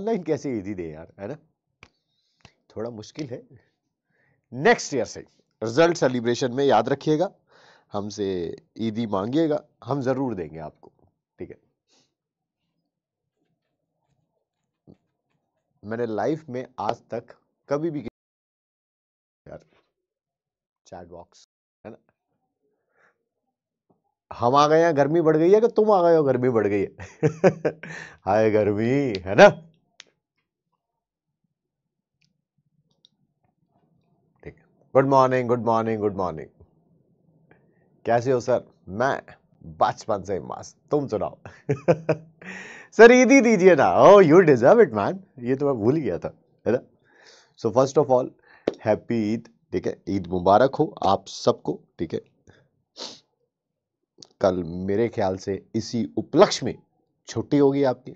online कैसे ईदी दे यार है ना थोड़ा मुश्किल है नेक्स्ट ईयर से रिजल्ट सेलिब्रेशन में याद रखिएगा हमसे ईदी मांगिएगा हम ज़रूर देंगे आपको ठीक है मैंने लाइफ में आज तक कभी भी यार चैट बॉक्स है ना हम आ गए हैं गर्मी बढ़ गई है कि तुम आ गए हो गर्मी बढ़ गई है हाय गर्मी है ना good morning good morning good morning कैसे हो सर मैं बचपन से मस्त तुम सुनाओ सर ईद ही दीजिए ना oh you deserve it man ये तो मैं भूल गया था है ना so first of all happy Eid ठीक है ईद मुबारक हो आप सबको ठीक है कल मेरे ख्याल से इसी उपलक्ष्य में छुट्टी होगी आपकी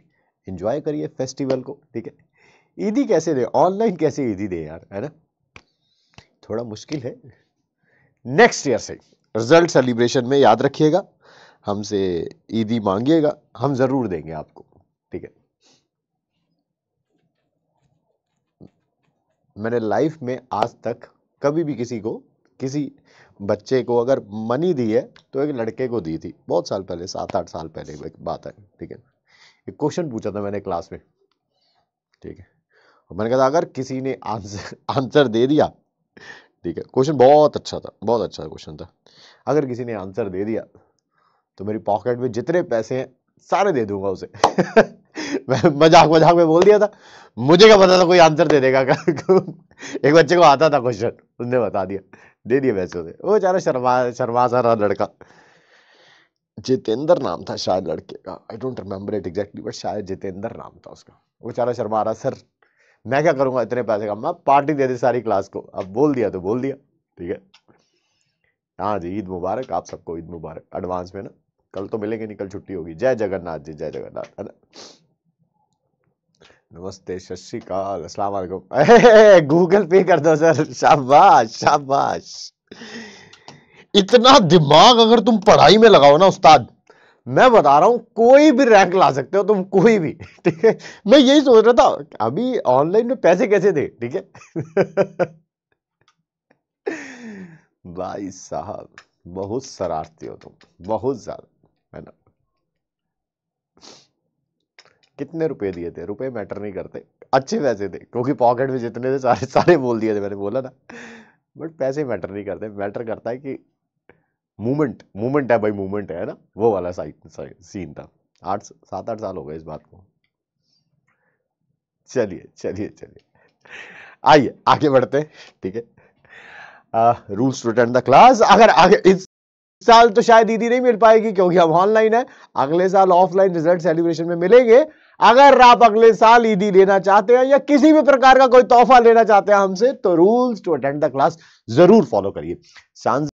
एंजॉय करिए फेस्टिवल को ठीक है ईदी कैसे दे ऑनलाइन कैसे ईदी दे यार है ना थोड़ा मुश्किल है नेक्स्ट ईयर से रिजल्ट सेलिब्रेशन में याद रखिएगा हमसे ईदी मांगिएगा हम ज़रूर देंगे आपको ठीक है मैंने लाइफ में आज तक कभी भी किसी को किसी बच्चे को अगर मनी दी है तो एक लड़के को दी थी बहुत साल पहले सात आठ साल पहले बात है ठीक है एक क्वेश्चन पूछा था मैंने क्लास में ठीक है मैंने कहा अगर किसी ने आंसर आंसर दे दिया ठीक है क्वेश्चन बहुत अच्छा था बहुत अच्छा क्वेश्चन था अगर किसी ने आंसर दे दिया तो मेरी पॉकेट में जितने पैसे हैं सारे दे दूंगा उसे मैं मजाक मजाक में बोल दिया था मुझे क्या पता था कोई आंसर दे देगा एक बच्चे को आता था क्वेश्चन उसने बता दिया दे दिया वैसे उसे वो बेचारा शर्मा शर्मा सा रहा लड़का जितेंद्र नाम था शायद लड़के का I don't remember it exactly but शायद जितेंद्र नाम था उसका वो बेचारा शर्मा रहा सर मैं क्या करूंगा इतने पैसे का मैं पार्टी दे दी सारी क्लास को अब बोल दिया तो बोल दिया ठीक है हाँ जी ईद मुबारक आप सबको ईद मुबारक एडवांस में ना कल तो मिलेंगे नहीं कल छुट्टी होगी जय जगन्नाथ जी जय जगन्नाथ है नमस्ते सत श्रीकाल अस्सलाम वालेकुम गूगल पे कर दो सर शाबाश शाबाश इतना दिमाग अगर तुम पढ़ाई में लगाओ ना उस्ताद मैं बता रहा हूं कोई भी रैंक ला सकते हो तुम कोई भी ठीक है मैं यही सोच रहा था अभी ऑनलाइन में पैसे कैसे दे ठीक है भाई साहब बहुत शरारती हो तुम बहुत ज्यादा है ना कितने रुपए दिए थे रुपए मैटर नहीं करते अच्छे पैसे थे क्योंकि पॉकेट में जितने थे सारे सारे बोल दिए थे मैंने बोला ना बट पैसे मैटर नहीं करते मैटर करता है कि मूवमेंट मूवमेंट है भाई मूवमेंट है ना वो वाला सीन था आठ सात आठ साल हो गए इस बात को चलिए चलिए चलिए आइए आगे बढ़ते हैं ठीक है rules to attend the class अगर आगे इस साल तो शायद दीदी नहीं मिल पाएगी क्योंकि हम ऑनलाइन है अगले साल ऑफलाइन रिजल्ट सेलिब्रेशन में मिलेंगे अगर आप अगले साल ईदी लेना चाहते हैं या किसी भी प्रकार का कोई तोहफा लेना चाहते हैं हमसे तो rules to attend the class जरूर फॉलो करिए सांझ